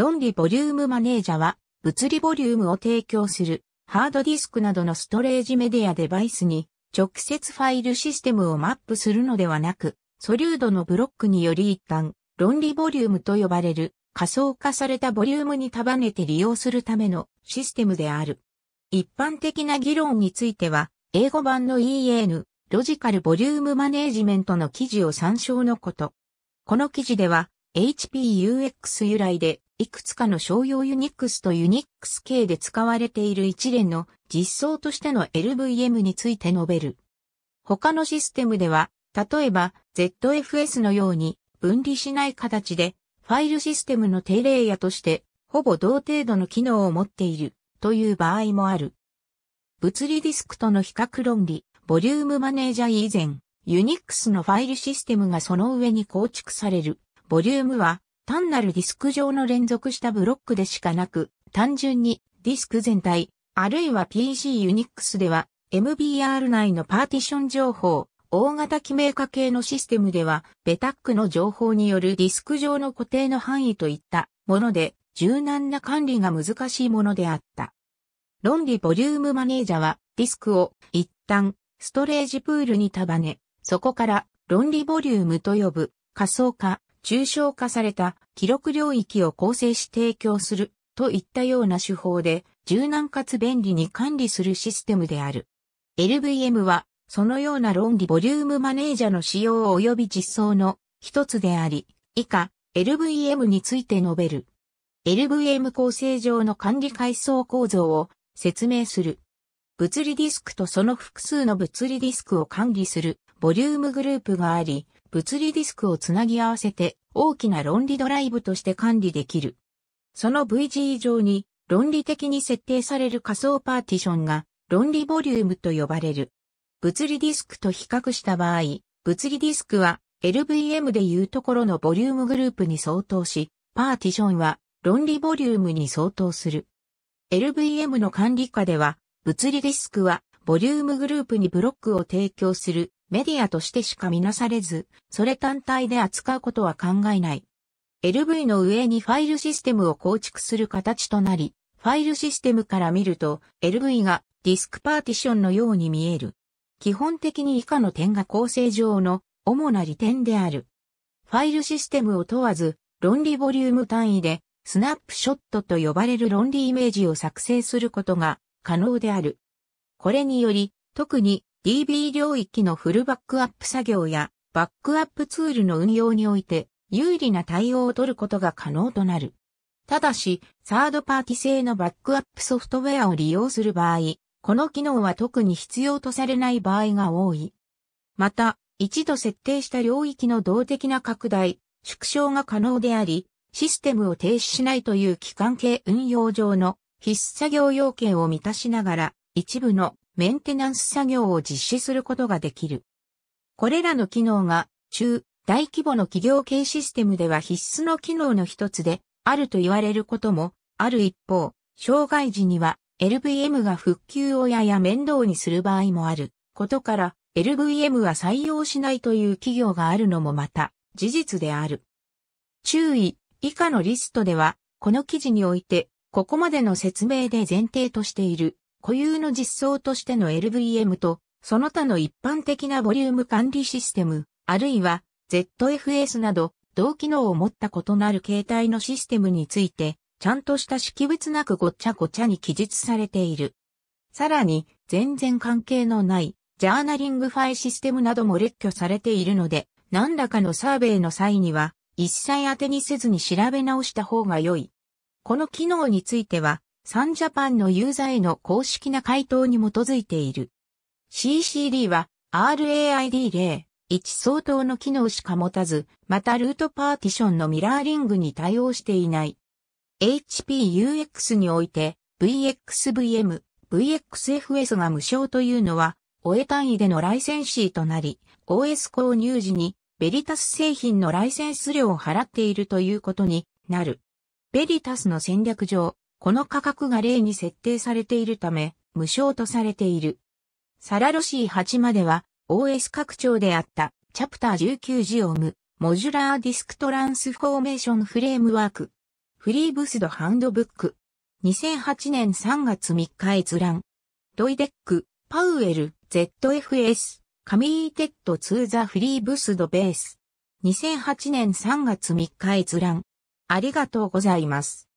論理ボリュームマネージャは、物理ボリュームを提供する、ハードディスクなどのストレージメディアデバイスに、直接ファイルシステムをマップするのではなく、素粒度のブロックにより一旦、論理ボリュームと呼ばれる、仮想化されたボリュームに束ねて利用するためのシステムである。一般的な議論については、英語版の EN、ロジカルボリュームマネージメントの記事を参照のこと。この記事では、HPUX 由来でいくつかの商用ユニックスとユニックス系で使われている一連の実装としての LVM について述べる。他のシステムでは、例えば ZFS のように分離しない形でファイルシステムの定例野としてほぼ同程度の機能を持っているという場合もある。物理ディスクとの比較論理、ボリュームマネージャー以前、ユニックスのファイルシステムがその上に構築される。ボリュームは単なるディスク上の連続したブロックでしかなく、単純にディスク全体、あるいは PC Unix では MBR 内のパーティション情報、大型記名化系のシステムでは、ベタックの情報によるディスク上の固定の範囲といったもので、柔軟な管理が難しいものであった。論理ボリュームマネージャーは、ディスクを一旦ストレージプールに束ね、そこから論理ボリュームと呼ぶ仮想化、抽象化された記録領域を構成し提供するといったような手法で柔軟かつ便利に管理するシステムである。LVM はそのような論理ボリュームマネージャーの使用及び実装の一つであり、以下 LVM について述べる。LVM 構成上の管理階層構造を説明する。物理ディスクとその複数の物理ディスクを管理するボリュームグループがあり、物理ディスクをつなぎ合わせて大きな論理ドライブとして管理できる。その VG 上に論理的に設定される仮想パーティションが論理ボリュームと呼ばれる。物理ディスクと比較した場合、物理ディスクは LVM でいうところのボリュームグループに相当し、パーティションは論理ボリュームに相当する。LVM の管理下では、物理ディスクはボリュームグループにブロックを提供するメディアとしてしか見なされず、それ単体で扱うことは考えない。LV の上にファイルシステムを構築する形となり、ファイルシステムから見ると LV がディスクパーティションのように見える。基本的に以下の点が構成上の主な利点である。ファイルシステムを問わず、論理ボリューム単位で、スナップショットと呼ばれる論理イメージを作成することが可能である。これにより、特に DB 領域のフルバックアップ作業やバックアップツールの運用において有利な対応を取ることが可能となる。ただし、サードパーティ製のバックアップソフトウェアを利用する場合、この機能は特に必要とされない場合が多い。また、一度設定した領域の動的な拡大、縮小が可能であり、システムを停止しないという機関系運用上の必須作業要件を満たしながら、一部のメンテナンス作業を実施することができる。これらの機能が中大規模の企業系システムでは必須の機能の一つであると言われることもある一方、障害時には LVM が復旧をやや面倒にする場合もあることから LVM は採用しないという企業があるのもまた事実である。注意、以下のリストではこの記事においてここまでの説明で前提としている固有の実装としての LVM と、その他の一般的なボリューム管理システム、あるいは ZFS など、同機能を持った異なる形態のシステムについて、ちゃんとした識別なくごちゃごちゃに記述されている。さらに、全然関係のない、ジャーナリングファイシステムなども列挙されているので、何らかのサーベイの際には、一切当てにせずに調べ直した方が良い。この機能については、サンジャパンのユーザーへの公式な回答に基づいている。CCD は RAID 01相当の機能しか持たず、またルートパーティションのミラーリングに対応していない。HPUX において VXVM、VXFS が無償というのは、OE 単位でのライセンシーとなり、OS 購入時にベリタス製品のライセンス料を払っているということになる。ベリタスの戦略上、この価格が例に設定されているため、無償とされている。サラロシー8までは OS 拡張であったチャプター19ジオム、モジュラーディスクトランスフォーメーションフレームワーク、フリーブスドハンドブック、2008年3月3日閲覧、ドイデック、パウエル、ZFS、カミーテッドツーザフリーブスドベース、2008年3月3日閲覧、ありがとうございます。